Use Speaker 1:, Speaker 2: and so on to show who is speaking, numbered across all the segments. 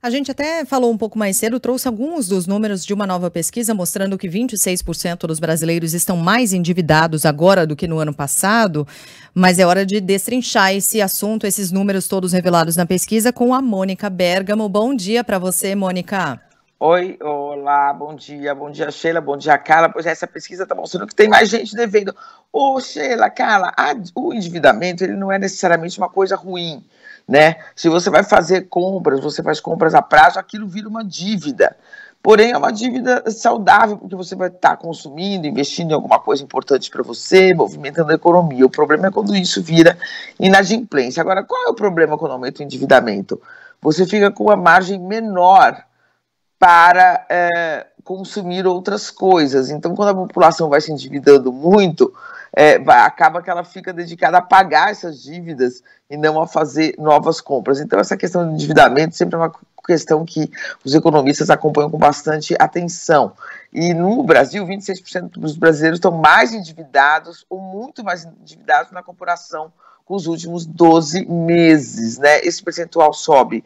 Speaker 1: A gente até falou um pouco mais cedo, trouxe alguns dos números de uma nova pesquisa mostrando que 26% dos brasileiros estão mais endividados agora do que no ano passado. Mas é hora de destrinchar esse assunto, esses números todos revelados na pesquisa, com a Mônica Bergamo. Bom dia para você, Mônica.
Speaker 2: Oi, Olá, bom dia, bom dia, Sheila, bom dia, Carla. Pois é, essa pesquisa está mostrando que tem mais gente devendo. Ô, oh, Sheila, Carla, a, o endividamento ele não é necessariamente uma coisa ruim, né? Se você vai fazer compras, você faz compras a prazo, aquilo vira uma dívida. Porém, é uma dívida saudável, porque você vai estar tá consumindo, investindo em alguma coisa importante para você, movimentando a economia. O problema é quando isso vira inadimplência. Agora, qual é o problema quando aumenta o endividamento? Você fica com uma margem menor para é, consumir outras coisas. Então, quando a população vai se endividando muito, é, vai, acaba que ela fica dedicada a pagar essas dívidas e não a fazer novas compras. Então, essa questão do endividamento sempre é uma questão que os economistas acompanham com bastante atenção. E no Brasil, 26% dos brasileiros estão mais endividados ou muito mais endividados na comparação com os últimos 12 meses. Né? Esse percentual sobe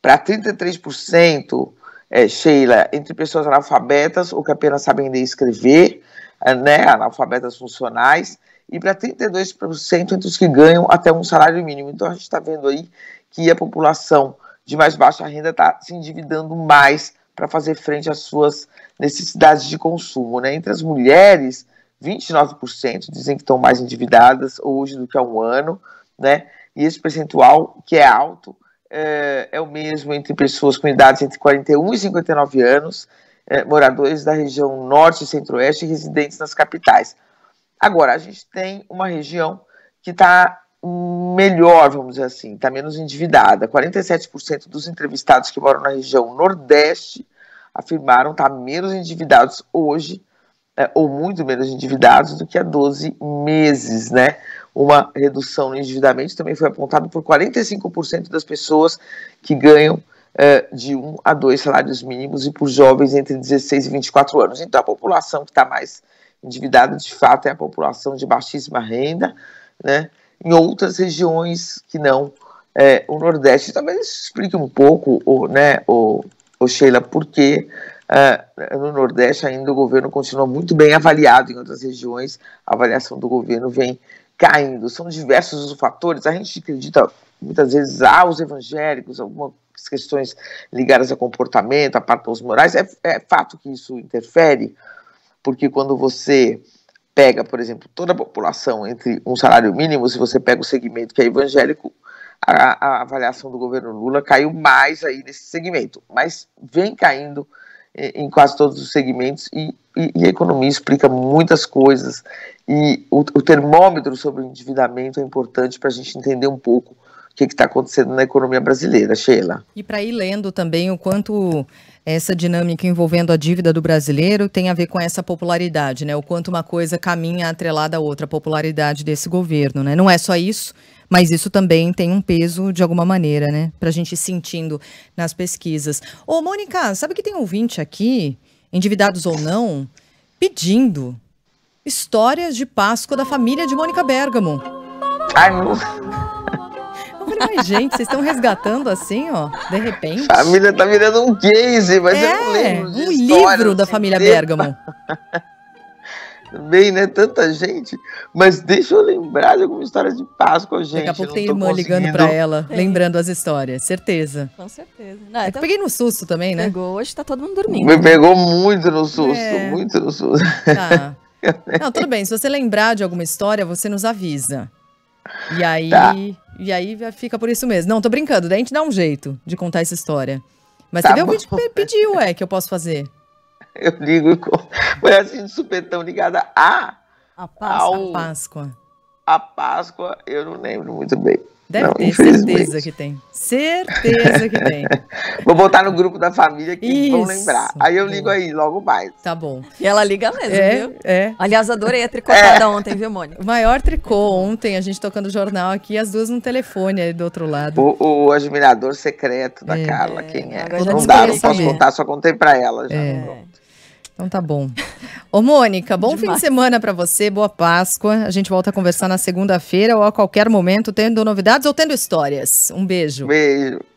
Speaker 2: para 33% é, Sheila, entre pessoas analfabetas ou que apenas sabem ler e escrever, eh, né, analfabetas funcionais, e para 32% entre os que ganham até um salário mínimo. Então a gente está vendo aí que a população de mais baixa renda está se endividando mais para fazer frente às suas necessidades de consumo. Né? Entre as mulheres, 29% dizem que estão mais endividadas hoje do que há um ano, né? e esse percentual que é alto é, é o mesmo entre pessoas com idades entre 41 e 59 anos, é, moradores da região norte e centro-oeste e residentes nas capitais. Agora, a gente tem uma região que está melhor, vamos dizer assim, está menos endividada. 47% dos entrevistados que moram na região Nordeste afirmaram estar tá menos endividados hoje, é, ou muito menos endividados, do que há 12 meses, né? uma redução no endividamento também foi apontado por 45% das pessoas que ganham é, de um a dois salários mínimos e por jovens entre 16 e 24 anos. Então, a população que está mais endividada, de fato, é a população de baixíssima renda, né? Em outras regiões que não é, o Nordeste. Talvez explique um pouco, o, né, o, o Sheila, por que eh, no Nordeste ainda o governo continua muito bem avaliado em outras regiões. A avaliação do governo vem caindo. São diversos os fatores. A gente acredita muitas vezes aos evangélicos, algumas questões ligadas a comportamento, a patos morais. É, é fato que isso interfere, porque quando você pega, por exemplo, toda a população entre um salário mínimo, se você pega o segmento que é evangélico, a, a avaliação do governo Lula caiu mais aí nesse segmento, mas vem caindo em quase todos os segmentos e, e, e a economia explica muitas coisas e o, o termômetro sobre o endividamento é importante para a gente entender um pouco que está acontecendo na economia brasileira, Sheila.
Speaker 1: E para ir lendo também o quanto essa dinâmica envolvendo a dívida do brasileiro tem a ver com essa popularidade, né? O quanto uma coisa caminha atrelada à outra, a popularidade desse governo, né? Não é só isso, mas isso também tem um peso de alguma maneira, né? Para a gente ir sentindo nas pesquisas. Ô, Mônica, sabe que tem ouvinte aqui, endividados ou não, pedindo histórias de Páscoa da família de Mônica Bergamo. Ai, meu mais gente, vocês estão resgatando assim, ó, de repente?
Speaker 2: Família tá virando um case, mas é, eu não é, lembro
Speaker 1: um livro da família tempo. Bergamo.
Speaker 2: Bem, né? Tanta gente. Mas deixa eu lembrar de alguma história de Páscoa, gente. Daqui a pouco tem irmã
Speaker 1: ligando pra ela, tem. lembrando as histórias, certeza. Com certeza. Não, é eu então peguei no susto também, né? Pegou, hoje tá todo mundo dormindo. Me pegou
Speaker 2: muito no susto, é. muito no
Speaker 1: susto. Tá. Não, tudo bem. Se você lembrar de alguma história, você nos avisa. E tá. aí. Tá. E aí fica por isso mesmo. Não, tô brincando, daí a gente dá um jeito de contar essa história. Mas tá teve alguém que pediu, é, que eu posso fazer.
Speaker 2: Eu digo, foi assim de supetão ligada a,
Speaker 1: a Páscoa. Ao... A Páscoa
Speaker 2: a Páscoa, eu não lembro muito bem.
Speaker 1: Deve não, ter, certeza que tem. Certeza que tem.
Speaker 2: Vou botar no grupo da família que Isso, vão lembrar. Aí eu ligo aí, logo mais. Tá bom.
Speaker 1: E ela liga mesmo, é, viu? É. Aliás, adorei a tricotada é. ontem, viu, Mônica? O maior tricô ontem, a gente tocando jornal aqui, as duas no telefone aí do outro lado.
Speaker 2: O, o admirador secreto da é. Carla, quem é? Não dá, não posso contar, só contei pra ela já. É. Pronto.
Speaker 1: Então tá bom. Ô, Mônica, bom Demais. fim de semana para você, boa Páscoa. A gente volta a conversar na segunda-feira ou a qualquer momento, tendo novidades ou tendo histórias. Um beijo.
Speaker 2: Beijo.